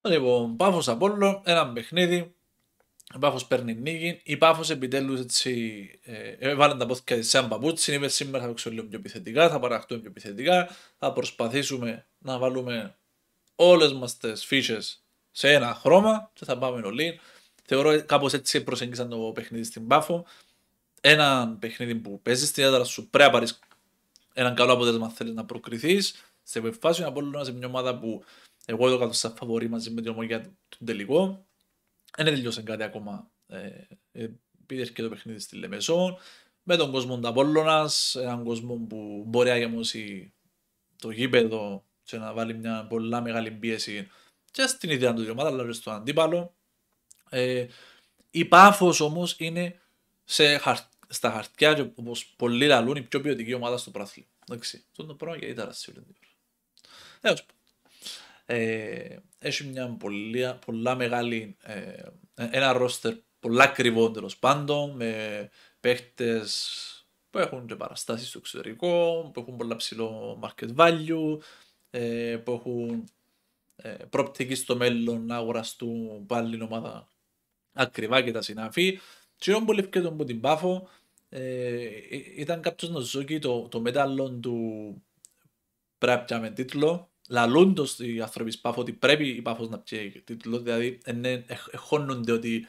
Λοιπόν, Πάφος Απόλλων, ένα παιχνίδι. Ο Πάφος παίρνει νίκη. Η πάφό επιτέλους έτσι έβαλε ε, τα πόθηκα και σαν παπούτσι. Είπες σήμερα θα το πιο επιθετικά, θα παραχτούμε πιο επιθετικά. Θα προσπαθήσουμε να βάλουμε όλες μας τις φύσες σε ένα χρώμα και θα πάμε όλοι. Θεωρώ κάπως έτσι προσέγγισαν το παιχνίδι στην Πάφο. Ένα παιχνίδι που παίζεις στην έδρα σου πρέπει να πάρεις έναν καλό αποτέλεσμα θέλεις να προκριθείς, Σε φάση μια ομάδα που εγώ το κάτω σαν φαβορή μαζί με την ομογία του τελικό. Ε, δεν τελειώσε κάτι ακόμα. Ε, ε πήρες και το παιχνίδι στη Λεμεσόν. Με τον κόσμο τα έναν κόσμο που μπορεί να γεμώσει το γήπεδο και να βάλει μια πολλά μεγάλη πίεση και στην ιδέα του ομάδα, αλλά και στον αντίπαλο. Ε, η πάφος όμως είναι σε χαρ... στα χαρτιά και όπως πολλοί λαλούν η πιο ποιοτική ομάδα στο πράθλι. Εντάξει, αυτό είναι το πρώτο γιατί ήταν στην Έω ε, έχει μια πολλά μεγάλη, ε, ένα ρόστερ πολλά ακριβό τέλος πάντων, με παίχτες που έχουν και παραστάσεις στο εξωτερικό, που έχουν πολλά ψηλό market value, ε, που έχουν ε, προοπτική στο μέλλον να αγοραστούν πάλι ομάδα ακριβά και τα συναφή. Τι που λευκέ τον την πάφο, ε, ε, ήταν κάποιος να ζω το, το μέταλλο του πρέπει με τίτλο λαλούν το οι άνθρωποι σπάφο ότι πρέπει η ΠΑΦΟ να πιέει τίτλος, δηλαδή εχώνονται ότι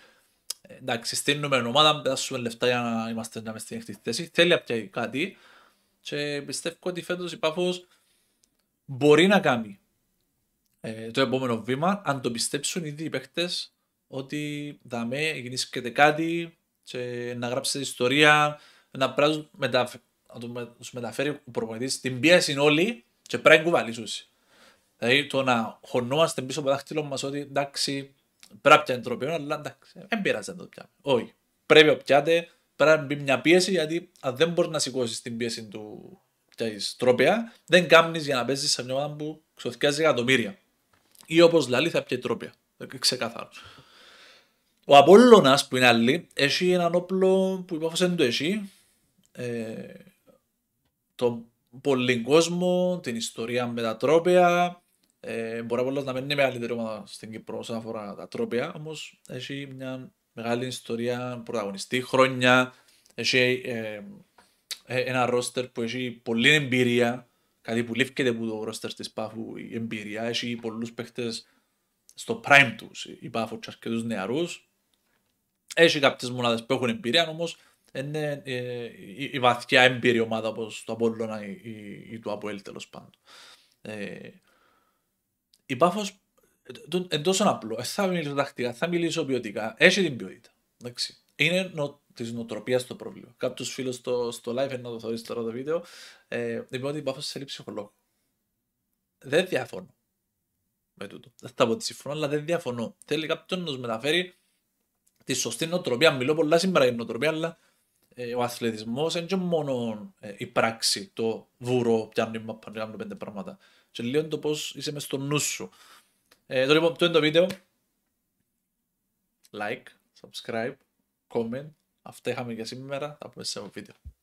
ε, εντάξει στείλουμε ομάδα, πετάσουμε λεφτά για να είμαστε να στην εκτή θέση, θέλει να πιέει κάτι και πιστεύω ότι φέτος η ΠΑΦΟ μπορεί να κάνει ε, το επόμενο βήμα αν το πιστέψουν ήδη οι παίχτες ότι με γεννήσκεται κάτι και να γράψετε ιστορία, να πράζουν να τους μεταφέρει ο προπονητής την πίεση όλοι και πρέπει να κουβαλήσουν. Δηλαδή το να χωνόμαστε πίσω από τα δάχτυλο μας ότι εντάξει, πρέπει να αλλά εντάξει, δεν πειράζει να το πιάνει. Όχι. Πρέπει να πιάτε, πρέπει να μπει μια πίεση, γιατί αν δεν μπορείς να σηκώσεις την πίεση του πια τρόπια, δεν κάνεις για να παίζεις σε μια ομάδα που ξοθιάζει εκατομμύρια. Ή όπως λέει, θα πιάνει τρόπια. Ξεκάθαρο. Ο Απόλλωνας που είναι άλλη, έχει έναν όπλο που υπόφασε το έχει. Ε, τον πολύ κόσμο, την ιστορία με τα τρόπια, ε, μπορεί να μην είναι μεγαλύτερη ομάδα στην Κύπρο όσον αφορά τα τρόπια, όμως έχει μια μεγάλη ιστορία πρωταγωνιστή χρόνια. Έχει ε, ε, ένα ρόστερ που έχει πολλή εμπειρία. Κάτι που λήφκεται από το ρόστερ της Πάφου η εμπειρία. Έχει πολλούς παίχτες στο prime τους η Πάφου και αρκετούς νεαρούς. Έχει κάποιες μονάδες που έχουν εμπειρία, όμως είναι ε, η, η, βαθιά εμπειρία ομάδα όπως το Απόλλωνα ή, ή, ή του Αποέλ τέλος πάντων. Ε, η πάφος εντός των απλό. Ε, θα μιλήσω τακτικά, θα μιλήσω ποιοτικά. Έχει την ποιότητα. Εντάξει. Είναι νο, της νοοτροπίας το πρόβλημα. Κάποιο φίλο στο, στο live, ενώ το θεωρείς τώρα το βίντεο, ε, είπε ότι η πάφος θέλει ψυχολόγο. Δεν διαφωνώ με τούτο. Δεν θα πω ότι συμφωνώ, αλλά δεν διαφωνώ. Θέλει κάποιον να τους μεταφέρει τη σωστή νοοτροπία. Μιλώ πολλά σήμερα για νοοτροπία, αλλά ε, ο αθλητισμός δεν είναι μόνο ε, η πράξη, το βουρό, πιάνει πέντε πράγματα. Και λίγο το πώς είσαι μες στο νου σου. Ε, τώρα λοιπόν, το είναι το βίντεο. Like, subscribe, comment. Αυτά είχαμε για σήμερα. Θα πούμε σε ένα βίντεο.